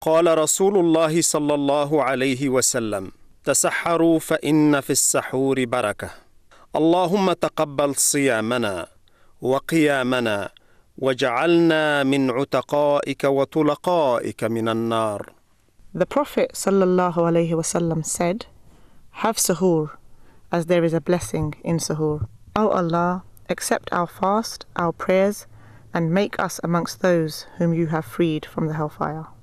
قال رسول الله صلى الله عليه وسلم تسحروا فإن في السحور بركة اللهم تقبل صيامنا وقيامنا وجعلنا من عتقائك وطلقائك من النار The Prophet sallallahu alaihi wasallam said, Have sahur, as there is a blessing in sahur. O Allah, accept our fast, our prayers, and make us amongst those whom you have freed from the hellfire.